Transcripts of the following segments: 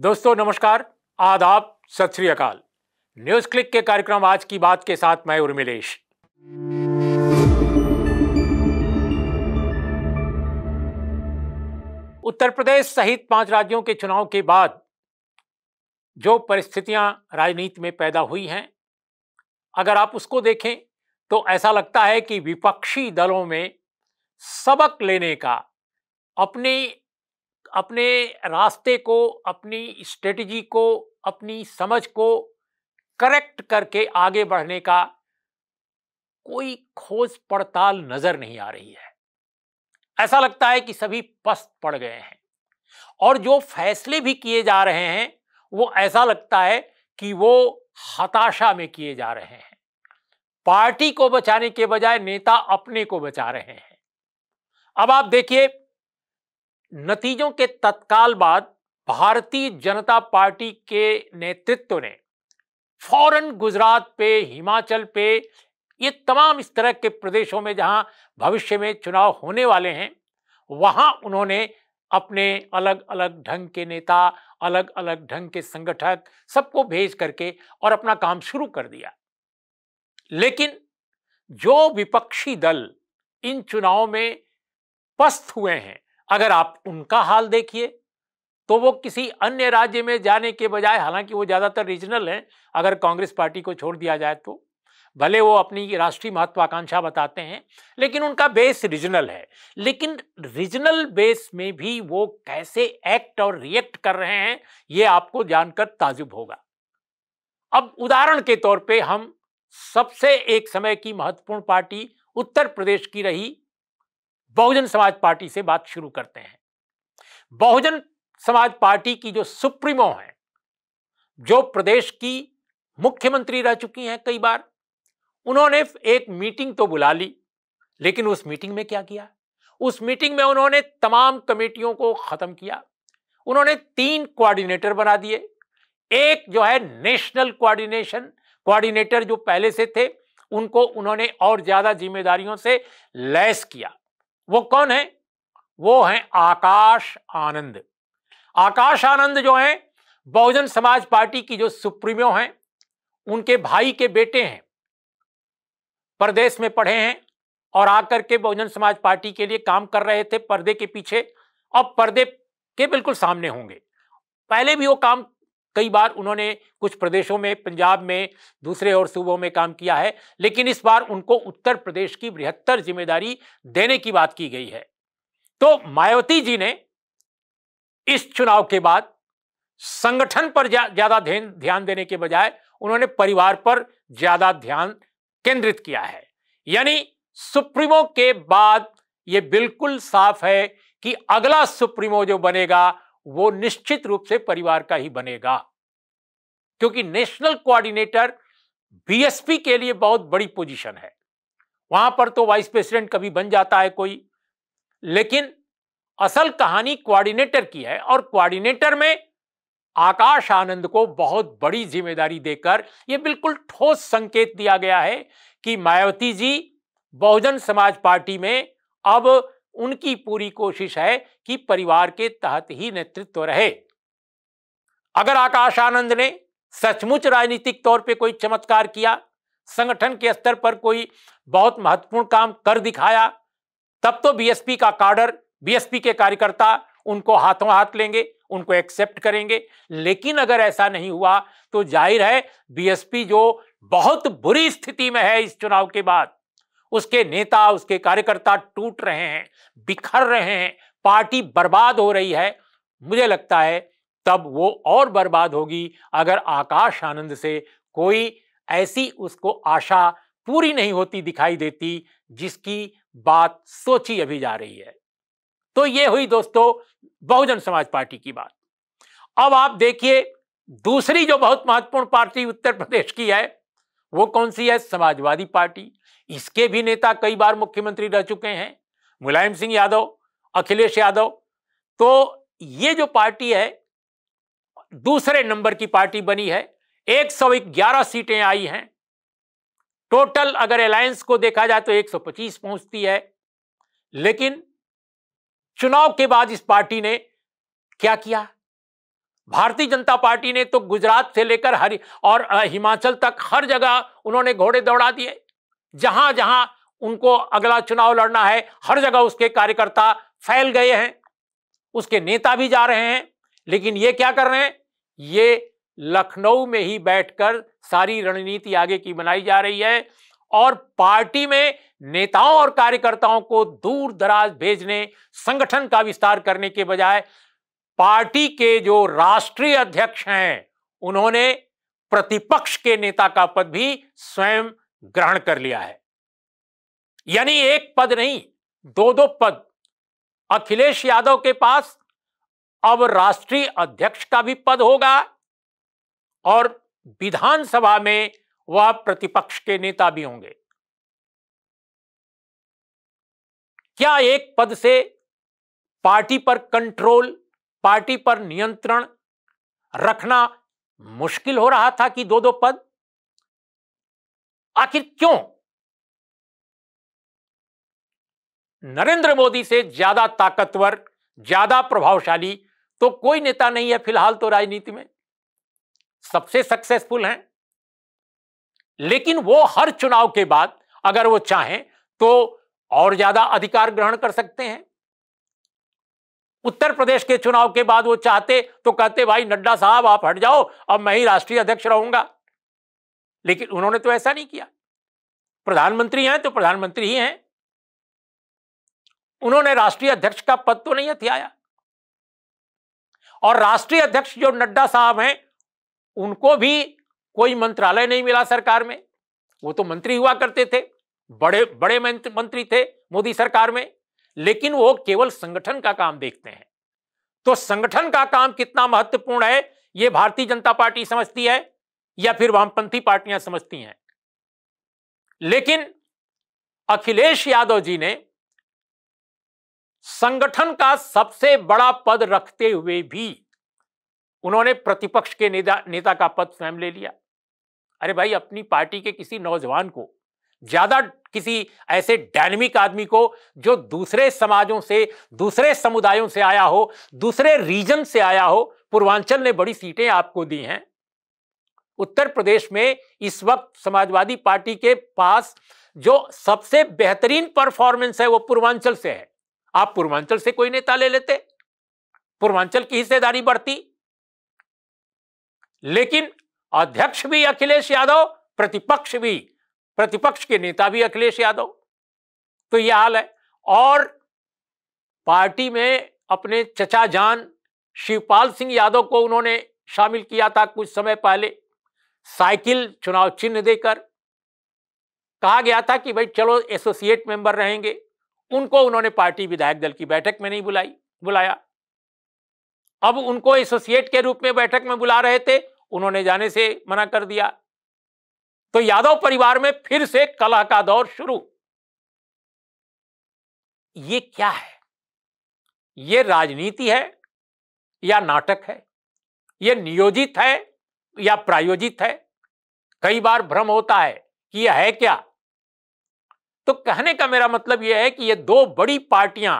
दोस्तों नमस्कार आदाब सत श्री अकाल न्यूज क्लिक के कार्यक्रम आज की बात के साथ मैं उर्मिलेश उत्तर प्रदेश सहित पांच राज्यों के चुनाव के बाद जो परिस्थितियां राजनीति में पैदा हुई हैं अगर आप उसको देखें तो ऐसा लगता है कि विपक्षी दलों में सबक लेने का अपनी अपने रास्ते को अपनी स्ट्रेटजी को अपनी समझ को करेक्ट करके आगे बढ़ने का कोई खोज पड़ताल नजर नहीं आ रही है ऐसा लगता है कि सभी पस्त पड़ गए हैं और जो फैसले भी किए जा रहे हैं वो ऐसा लगता है कि वो हताशा में किए जा रहे हैं पार्टी को बचाने के बजाय नेता अपने को बचा रहे हैं अब आप देखिए नतीजों के तत्काल बाद भारतीय जनता पार्टी के नेतृत्व ने फौरन गुजरात पे हिमाचल पे ये तमाम इस तरह के प्रदेशों में जहां भविष्य में चुनाव होने वाले हैं वहां उन्होंने अपने अलग अलग ढंग के नेता अलग अलग ढंग के संगठक सबको भेज करके और अपना काम शुरू कर दिया लेकिन जो विपक्षी दल इन चुनाव में पस्त हुए हैं अगर आप उनका हाल देखिए तो वो किसी अन्य राज्य में जाने के बजाय हालांकि वो ज़्यादातर रीजनल हैं अगर कांग्रेस पार्टी को छोड़ दिया जाए तो भले वो अपनी राष्ट्रीय महत्वाकांक्षा बताते हैं लेकिन उनका बेस रीजनल है लेकिन रीजनल बेस में भी वो कैसे एक्ट और रिएक्ट कर रहे हैं ये आपको जानकर ताजुब होगा अब उदाहरण के तौर पे हम सबसे एक समय की महत्वपूर्ण पार्टी उत्तर प्रदेश की रही बहुजन समाज पार्टी से बात शुरू करते हैं बहुजन समाज पार्टी की जो सुप्रीमो है जो प्रदेश की मुख्यमंत्री रह चुकी हैं कई बार उन्होंने एक मीटिंग तो बुला ली लेकिन उस मीटिंग में क्या किया उस मीटिंग में उन्होंने तमाम कमेटियों को खत्म किया उन्होंने तीन कोऑर्डिनेटर बना दिए एक जो है नेशनल कोऑर्डिनेशन कोऑर्डिनेटर जो पहले से थे उनको उन्होंने और ज्यादा जिम्मेदारियों से लैस किया वो कौन है वो है आकाश आनंद आकाश आनंद जो है बहुजन समाज पार्टी की जो सुप्रीमो हैं उनके भाई के बेटे हैं प्रदेश में पढ़े हैं और आकर के बहुजन समाज पार्टी के लिए काम कर रहे थे पर्दे के पीछे अब पर्दे के बिल्कुल सामने होंगे पहले भी वो काम कई बार उन्होंने कुछ प्रदेशों में पंजाब में दूसरे और सूबों में काम किया है लेकिन इस बार उनको उत्तर प्रदेश की बृहत्तर जिम्मेदारी देने की बात की गई है तो मायावती जी ने इस चुनाव के बाद संगठन पर ज्यादा ध्यान देने के बजाय उन्होंने परिवार पर ज्यादा ध्यान केंद्रित किया है यानी सुप्रीमो के बाद यह बिल्कुल साफ है कि अगला सुप्रीमो जो बनेगा वो निश्चित रूप से परिवार का ही बनेगा क्योंकि नेशनल कोऑर्डिनेटर बीएसपी के लिए बहुत बड़ी पोजीशन है वहां पर तो वाइस प्रेसिडेंट कभी बन जाता है कोई लेकिन असल कहानी कोऑर्डिनेटर की है और कोऑर्डिनेटर में आकाश आनंद को बहुत बड़ी जिम्मेदारी देकर यह बिल्कुल ठोस संकेत दिया गया है कि मायावती जी बहुजन समाज पार्टी में अब उनकी पूरी कोशिश है कि परिवार के तहत ही नेतृत्व रहे अगर आकाश आनंद ने सचमुच राजनीतिक तौर पे कोई चमत्कार किया संगठन के स्तर पर कोई बहुत महत्वपूर्ण काम कर दिखाया तब तो बीएसपी का कार्डर बीएसपी के कार्यकर्ता उनको हाथों हाथ लेंगे उनको एक्सेप्ट करेंगे लेकिन अगर ऐसा नहीं हुआ तो जाहिर है बीएसपी जो बहुत बुरी स्थिति में है इस चुनाव के बाद उसके नेता उसके कार्यकर्ता टूट रहे हैं बिखर रहे हैं पार्टी बर्बाद हो रही है मुझे लगता है तब वो और बर्बाद होगी अगर आकाश आनंद से कोई ऐसी उसको आशा पूरी नहीं होती दिखाई देती जिसकी बात सोची अभी जा रही है तो ये हुई दोस्तों बहुजन समाज पार्टी की बात अब आप देखिए दूसरी जो बहुत महत्वपूर्ण पार्टी उत्तर प्रदेश की है वो कौन सी है समाजवादी पार्टी इसके भी नेता कई बार मुख्यमंत्री रह चुके हैं मुलायम सिंह यादव अखिलेश यादव तो ये जो पार्टी है दूसरे नंबर की पार्टी बनी है 111 सीटें आई हैं टोटल अगर अलायंस को देखा जाए तो 125 पहुंचती है लेकिन चुनाव के बाद इस पार्टी ने क्या किया भारतीय जनता पार्टी ने तो गुजरात से लेकर हरी और हिमाचल तक हर जगह उन्होंने घोड़े दौड़ा दिए जहां जहां उनको अगला चुनाव लड़ना है हर जगह उसके कार्यकर्ता फैल गए हैं उसके नेता भी जा रहे हैं लेकिन ये क्या कर रहे हैं ये लखनऊ में ही बैठकर सारी रणनीति आगे की बनाई जा रही है और पार्टी में नेताओं और कार्यकर्ताओं को दूर दराज भेजने संगठन का विस्तार करने के बजाय पार्टी के जो राष्ट्रीय अध्यक्ष हैं उन्होंने प्रतिपक्ष के नेता का पद भी स्वयं ग्रहण कर लिया है यानी एक पद नहीं दो दो पद अखिलेश यादव के पास अब राष्ट्रीय अध्यक्ष का भी पद होगा और विधानसभा में वह प्रतिपक्ष के नेता भी होंगे क्या एक पद से पार्टी पर कंट्रोल पार्टी पर नियंत्रण रखना मुश्किल हो रहा था कि दो दो पद आखिर क्यों नरेंद्र मोदी से ज्यादा ताकतवर ज्यादा प्रभावशाली तो कोई नेता नहीं है फिलहाल तो राजनीति में सबसे सक्सेसफुल हैं लेकिन वो हर चुनाव के बाद अगर वो चाहें तो और ज्यादा अधिकार ग्रहण कर सकते हैं उत्तर प्रदेश के चुनाव के बाद वो चाहते तो कहते भाई नड्डा साहब आप हट जाओ अब मैं ही राष्ट्रीय अध्यक्ष रहूंगा लेकिन उन्होंने तो ऐसा नहीं किया प्रधानमंत्री हैं तो प्रधानमंत्री ही हैं उन्होंने राष्ट्रीय अध्यक्ष का पद तो नहीं हथियाया और राष्ट्रीय अध्यक्ष जो नड्डा साहब हैं उनको भी कोई मंत्रालय नहीं मिला सरकार में वो तो मंत्री हुआ करते थे बड़े बड़े मंत्री थे मोदी सरकार में लेकिन वो केवल संगठन का काम देखते हैं तो संगठन का काम कितना महत्वपूर्ण है ये भारतीय जनता पार्टी समझती है या फिर वामपंथी पार्टियां समझती हैं लेकिन अखिलेश यादव जी ने संगठन का सबसे बड़ा पद रखते हुए भी उन्होंने प्रतिपक्ष के नेता नेता का पद स्वयं ले लिया अरे भाई अपनी पार्टी के किसी नौजवान को ज्यादा किसी ऐसे डायनेमिक आदमी को जो दूसरे समाजों से दूसरे समुदायों से आया हो दूसरे रीजन से आया हो पूर्वांचल ने बड़ी सीटें आपको दी हैं उत्तर प्रदेश में इस वक्त समाजवादी पार्टी के पास जो सबसे बेहतरीन परफॉर्मेंस है वो पूर्वांचल से है आप पूर्वांचल से कोई नेता ले लेते पूर्वांचल की हिस्सेदारी बढ़ती लेकिन अध्यक्ष भी अखिलेश यादव प्रतिपक्ष भी प्रतिपक्ष के नेता भी अखिलेश यादव तो यह हाल है और पार्टी में अपने चचा जान शिवपाल सिंह यादव को उन्होंने शामिल किया था कुछ समय पहले साइकिल चुनाव चिन्ह देकर कहा गया था कि भाई चलो एसोसिएट मेंबर रहेंगे उनको उन्होंने पार्टी विधायक दल की बैठक में नहीं बुलाई बुलाया अब उनको एसोसिएट के रूप में बैठक में बुला रहे थे उन्होंने जाने से मना कर दिया तो यादव परिवार में फिर से कला का दौर शुरू ये क्या है ये राजनीति है या नाटक है ये नियोजित है या प्रायोजित है कई बार भ्रम होता है कि यह है क्या तो कहने का मेरा मतलब यह है कि ये दो बड़ी पार्टियां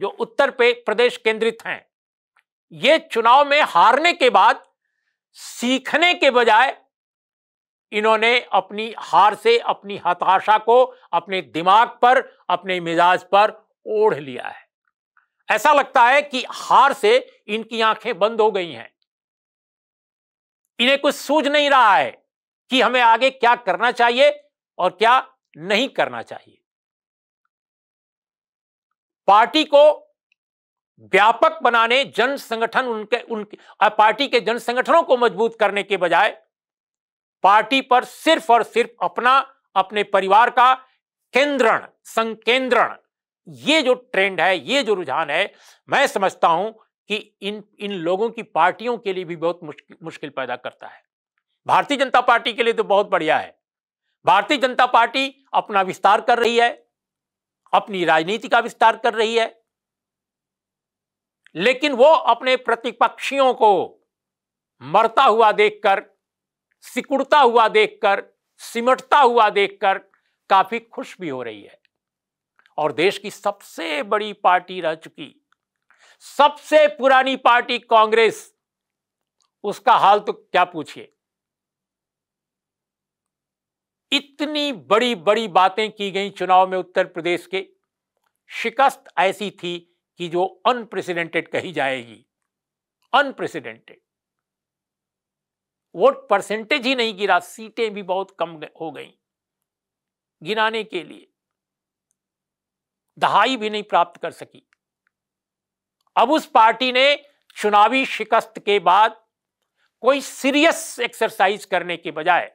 जो उत्तर पे प्रदेश केंद्रित हैं ये चुनाव में हारने के बाद सीखने के बजाय इन्होंने अपनी हार से अपनी हताशा को अपने दिमाग पर अपने मिजाज पर ओढ़ लिया है ऐसा लगता है कि हार से इनकी आंखें बंद हो गई हैं इन्हें कुछ सूझ नहीं रहा है कि हमें आगे क्या करना चाहिए और क्या नहीं करना चाहिए पार्टी को व्यापक बनाने जन संगठन उनके उनके पार्टी के जन संगठनों को मजबूत करने के बजाय पार्टी पर सिर्फ और सिर्फ अपना अपने परिवार का केंद्रण संकेंद्रण ये जो ट्रेंड है ये जो रुझान है मैं समझता हूं कि इन इन लोगों की पार्टियों के लिए भी बहुत मुश्किल मुश्किल पैदा करता है भारतीय जनता पार्टी के लिए तो बहुत बढ़िया है भारतीय जनता पार्टी अपना विस्तार कर रही है अपनी राजनीति का विस्तार कर रही है लेकिन वो अपने प्रतिपक्षियों को मरता हुआ देखकर सिकुड़ता हुआ देखकर सिमटता हुआ देखकर काफी खुश भी हो रही है और देश की सबसे बड़ी पार्टी रह चुकी सबसे पुरानी पार्टी कांग्रेस उसका हाल तो क्या पूछिए इतनी बड़ी बड़ी बातें की गई चुनाव में उत्तर प्रदेश के शिकस्त ऐसी थी कि जो अनप्रेसिडेंटेड कही जाएगी अनप्रेसिडेंटेड वोट परसेंटेज ही नहीं गिरा सीटें भी बहुत कम हो गई गिराने के लिए दहाई भी नहीं प्राप्त कर सकी अब उस पार्टी ने चुनावी शिकस्त के बाद कोई सीरियस एक्सरसाइज करने के बजाय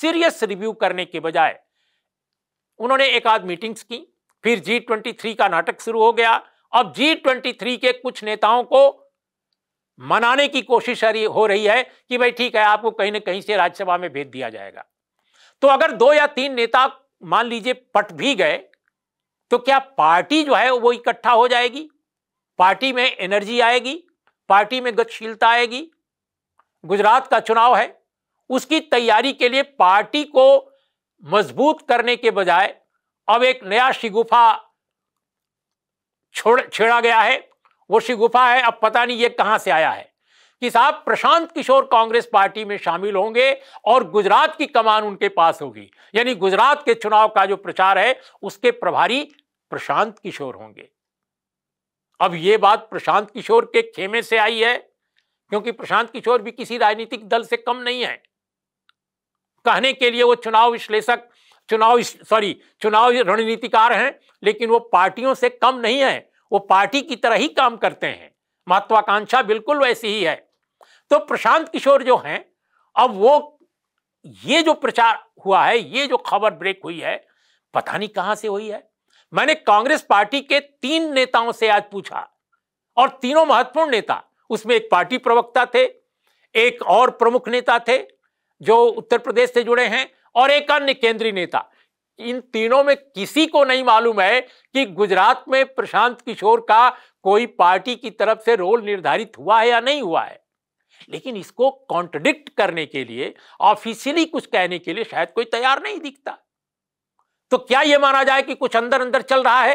सीरियस रिव्यू करने के बजाय उन्होंने एक आध मीटिंग्स की फिर जी ट्वेंटी थ्री का नाटक शुरू हो गया अब जी ट्वेंटी थ्री के कुछ नेताओं को मनाने की कोशिश हो रही है कि भाई ठीक है आपको कहीं ना कहीं से राज्यसभा में भेज दिया जाएगा तो अगर दो या तीन नेता मान लीजिए पट भी गए तो क्या पार्टी जो है वो इकट्ठा हो जाएगी पार्टी में एनर्जी आएगी पार्टी में गतिशीलता आएगी गुजरात का चुनाव है उसकी तैयारी के लिए पार्टी को मजबूत करने के बजाय अब एक नया शिगुफा छोड़ छेड़ा गया है वो शिगुफा है अब पता नहीं ये कहां से आया है कि साहब प्रशांत किशोर कांग्रेस पार्टी में शामिल होंगे और गुजरात की कमान उनके पास होगी यानी गुजरात के चुनाव का जो प्रचार है उसके प्रभारी प्रशांत किशोर होंगे अब ये बात प्रशांत किशोर के खेमे से आई है क्योंकि प्रशांत किशोर भी किसी राजनीतिक दल से कम नहीं है कहने के लिए वो चुनाव विश्लेषक चुनाव सॉरी चुनाव रणनीतिकार हैं लेकिन वो पार्टियों से कम नहीं है वो पार्टी की तरह ही काम करते हैं महत्वाकांक्षा बिल्कुल वैसी ही है तो प्रशांत किशोर जो हैं अब वो ये जो प्रचार हुआ है ये जो खबर ब्रेक हुई है पता नहीं कहाँ से हुई है मैंने कांग्रेस पार्टी के तीन नेताओं से आज पूछा और तीनों महत्वपूर्ण नेता उसमें एक पार्टी प्रवक्ता थे एक और प्रमुख नेता थे जो उत्तर प्रदेश से जुड़े हैं और एक अन्य केंद्रीय नेता इन तीनों में किसी को नहीं मालूम है कि गुजरात में प्रशांत किशोर का कोई पार्टी की तरफ से रोल निर्धारित हुआ है या नहीं हुआ है लेकिन इसको कॉन्ट्रडिक्ट करने के लिए ऑफिशियली कुछ कहने के लिए शायद कोई तैयार नहीं दिखता तो क्या यह माना जाए कि कुछ अंदर अंदर चल रहा है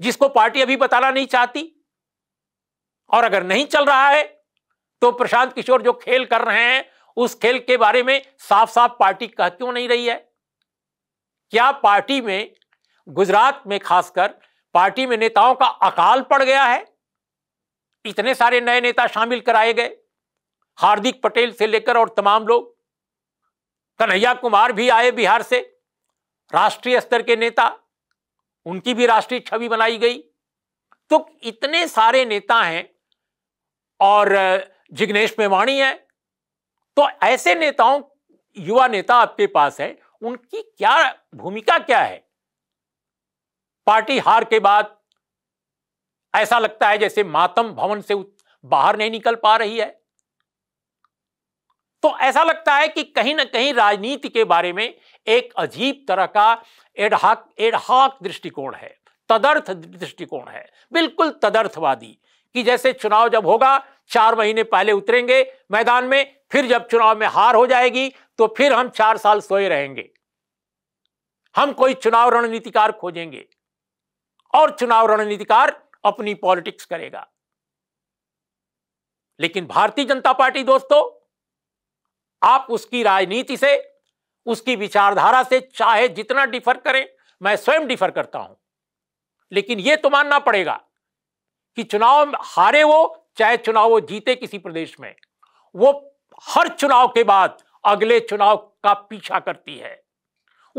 जिसको पार्टी अभी बताना नहीं चाहती और अगर नहीं चल रहा है तो प्रशांत किशोर जो खेल कर रहे हैं उस खेल के बारे में साफ साफ पार्टी कह क्यों नहीं रही है क्या पार्टी में गुजरात में खासकर पार्टी में नेताओं का अकाल पड़ गया है इतने सारे नए नेता शामिल कराए गए हार्दिक पटेल से लेकर और तमाम लोग कन्हैया कुमार भी आए बिहार से राष्ट्रीय स्तर के नेता उनकी भी राष्ट्रीय छवि बनाई गई तो इतने सारे नेता हैं और जिग्नेश मेवाणी है तो ऐसे नेताओं युवा नेता आपके पास है उनकी क्या भूमिका क्या है पार्टी हार के बाद ऐसा लगता है जैसे मातम भवन से बाहर नहीं निकल पा रही है तो ऐसा लगता है कि कहीं ना कहीं राजनीति के बारे में एक अजीब तरह का एडहाक एडहाक दृष्टिकोण है तदर्थ दृष्टिकोण है बिल्कुल तदर्थवादी कि जैसे चुनाव जब होगा चार महीने पहले उतरेंगे मैदान में फिर जब चुनाव में हार हो जाएगी तो फिर हम चार साल सोए रहेंगे हम कोई चुनाव रणनीतिकार खोजेंगे और चुनाव रणनीतिकार अपनी पॉलिटिक्स करेगा लेकिन भारतीय जनता पार्टी दोस्तों आप उसकी राजनीति से उसकी विचारधारा से चाहे जितना डिफर करें मैं स्वयं डिफर करता हूं लेकिन यह तो मानना पड़ेगा कि चुनाव हारे वो चाहे चुनाव वो जीते किसी प्रदेश में वो हर चुनाव के बाद अगले चुनाव का पीछा करती है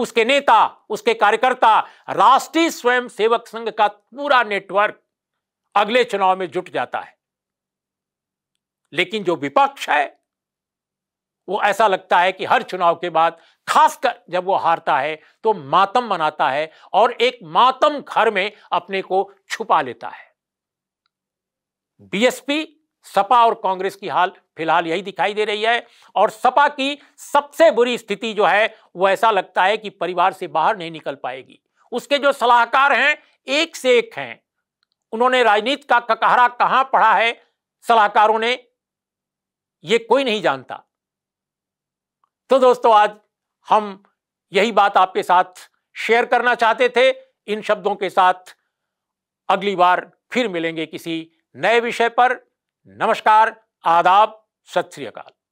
उसके नेता उसके कार्यकर्ता राष्ट्रीय स्वयं सेवक संघ का पूरा नेटवर्क अगले चुनाव में जुट जाता है लेकिन जो विपक्ष है वो ऐसा लगता है कि हर चुनाव के बाद खासकर जब वो हारता है तो मातम मनाता है और एक मातम घर में अपने को छुपा लेता है बीएसपी सपा और कांग्रेस की हाल फिलहाल यही दिखाई दे रही है और सपा की सबसे बुरी स्थिति जो है वो ऐसा लगता है कि परिवार से बाहर नहीं निकल पाएगी उसके जो सलाहकार हैं एक से एक हैं उन्होंने राजनीति का ककहरा कहां पढ़ा है सलाहकारों ने ये कोई नहीं जानता तो दोस्तों आज हम यही बात आपके साथ शेयर करना चाहते थे इन शब्दों के साथ अगली बार फिर मिलेंगे किसी नए विषय पर नमस्कार आदाब सत श्री अकाल